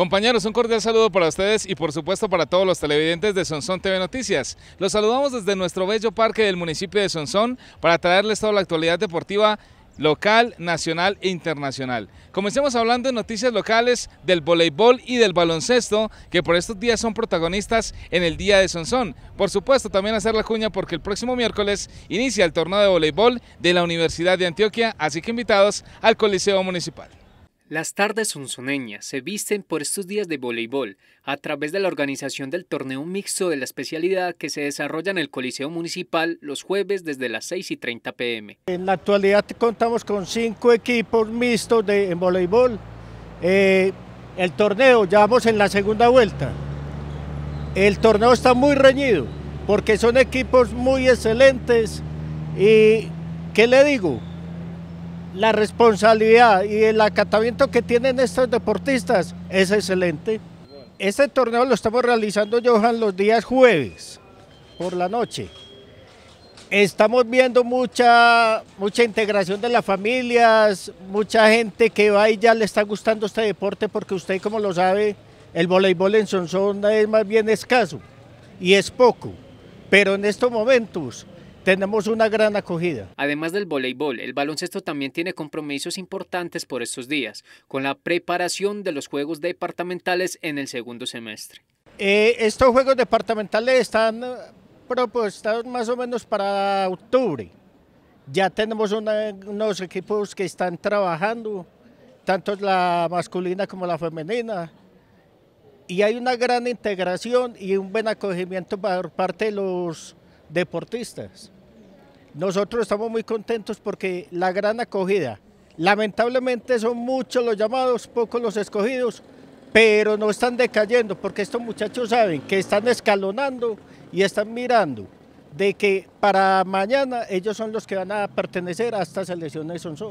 Compañeros, un cordial saludo para ustedes y por supuesto para todos los televidentes de Sonsón TV Noticias. Los saludamos desde nuestro bello parque del municipio de Sonsón para traerles toda la actualidad deportiva local, nacional e internacional. Comencemos hablando de noticias locales del voleibol y del baloncesto, que por estos días son protagonistas en el Día de Sonsón. Por supuesto, también hacer la cuña porque el próximo miércoles inicia el torneo de voleibol de la Universidad de Antioquia, así que invitados al Coliseo Municipal. Las tardes unzoneñas se visten por estos días de voleibol a través de la organización del torneo mixto de la especialidad que se desarrolla en el Coliseo Municipal los jueves desde las 6 y 30 pm. En la actualidad contamos con cinco equipos mixtos de en voleibol. Eh, el torneo ya vamos en la segunda vuelta. El torneo está muy reñido porque son equipos muy excelentes y ¿qué le digo? la responsabilidad y el acatamiento que tienen estos deportistas es excelente. Este torneo lo estamos realizando, Johan, los días jueves por la noche. Estamos viendo mucha, mucha integración de las familias, mucha gente que va y ya le está gustando este deporte porque usted como lo sabe, el voleibol en Sonsona es más bien escaso y es poco. Pero en estos momentos tenemos una gran acogida. Además del voleibol, el baloncesto también tiene compromisos importantes por estos días, con la preparación de los Juegos Departamentales en el segundo semestre. Eh, estos Juegos Departamentales están eh, propuestos más o menos para octubre. Ya tenemos unos equipos que están trabajando, tanto la masculina como la femenina y hay una gran integración y un buen acogimiento por parte de los deportistas. Nosotros estamos muy contentos porque la gran acogida, lamentablemente son muchos los llamados, pocos los escogidos, pero no están decayendo porque estos muchachos saben que están escalonando y están mirando de que para mañana ellos son los que van a pertenecer a estas elecciones Sonso.